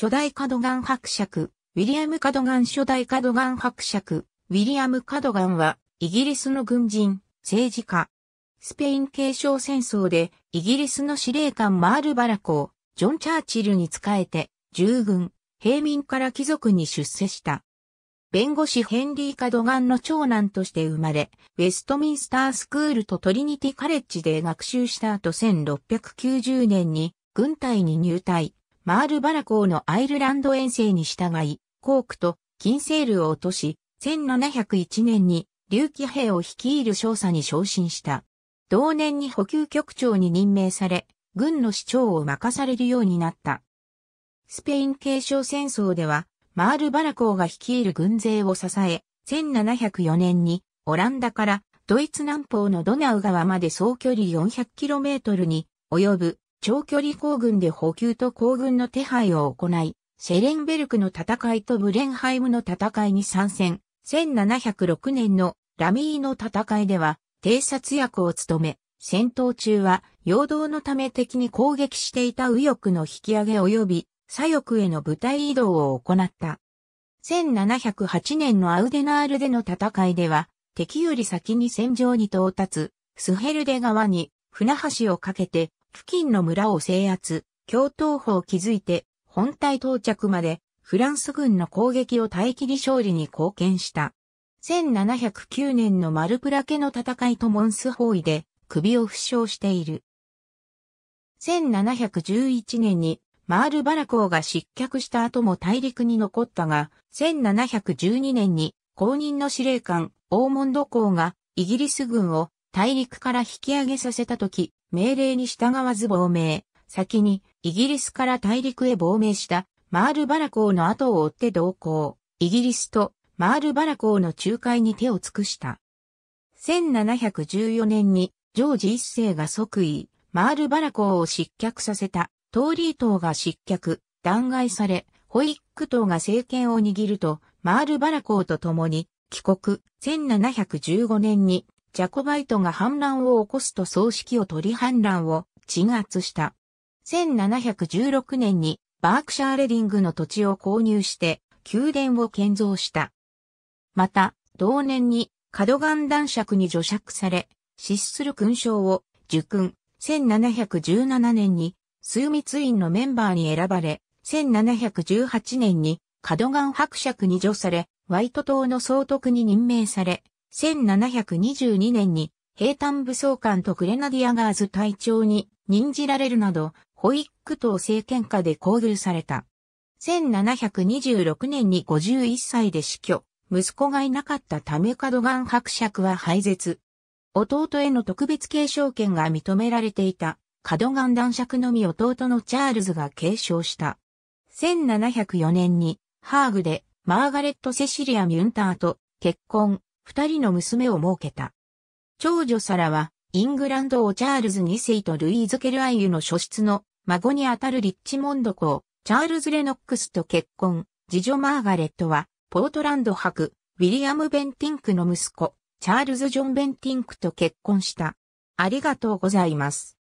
初代カドガン伯爵、ウィリアム・カドガン初代カドガン伯爵、ウィリアム・カドガンは、イギリスの軍人、政治家。スペイン継承戦争で、イギリスの司令官マール・バラー、ジョン・チャーチルに仕えて、従軍、平民から貴族に出世した。弁護士ヘンリー・カドガンの長男として生まれ、ウェストミンスタースクールとトリニティ・カレッジで学習した後1690年に軍隊に入隊。マールバラ公のアイルランド遠征に従い、コークと金セールを落とし、1701年に竜騎兵を率いる少佐に昇進した。同年に補給局長に任命され、軍の市長を任されるようになった。スペイン継承戦争では、マールバラ公が率いる軍勢を支え、1704年にオランダからドイツ南方のドナウ川まで総距離 400km に及ぶ長距離行軍で補給と行軍の手配を行い、シェレンベルクの戦いとブレンハイムの戦いに参戦。1706年のラミーの戦いでは、偵察役を務め、戦闘中は、陽動のため敵に攻撃していた右翼の引き上げ及び、左翼への部隊移動を行った。1708年のアウデナールでの戦いでは、敵より先に戦場に到達、スヘルデ川に船橋をかけて付近の村を制圧、共闘法を築いて、本体到着まで、フランス軍の攻撃を耐え切り勝利に貢献した。1709年のマルプラケの戦いとモンス包囲で首を負傷している。1711年にマールバラ公が失脚した後も大陸に残ったが、1712年に公認の司令官オーモンド公がイギリス軍を大陸から引き上げさせた時、命令に従わず亡命、先にイギリスから大陸へ亡命したマールバラ公の後を追って同行、イギリスとマールバラ公の仲介に手を尽くした。1714年にジョージ一世が即位、マールバラ公を失脚させた、トーリー党が失脚、弾劾され、ホイック党が政権を握ると、マールバラ公と共に帰国、1715年にジャコバイトが反乱を起こすと葬式を取り反乱を鎮圧した。1716年にバークシャーレディングの土地を購入して宮殿を建造した。また、同年にカドガン男爵に除爵され、失する勲章を受勲、1717年に数密院のメンバーに選ばれ、1718年にカドガン伯爵に除され、ワイト島の総督に任命され、1722年に兵坦武装官とグレナディアガーズ隊長に任じられるなど、ホイック党政権下で交流された。1726年に51歳で死去。息子がいなかったためカドガン伯爵は廃絶。弟への特別継承権が認められていた、カドガン男爵のみ弟のチャールズが継承した。1704年に、ハーグでマーガレット・セシリア・ミュンターと結婚、二人の娘を設けた。長女サラは、イングランド王チャールズ2世とルイーズ・ケルアイユの初出の孫にあたるリッチモンド公、チャールズ・レノックスと結婚、次女マーガレットは、ポートランド博、ウィリアム・ベンティンクの息子、チャールズ・ジョン・ベンティンクと結婚した。ありがとうございます。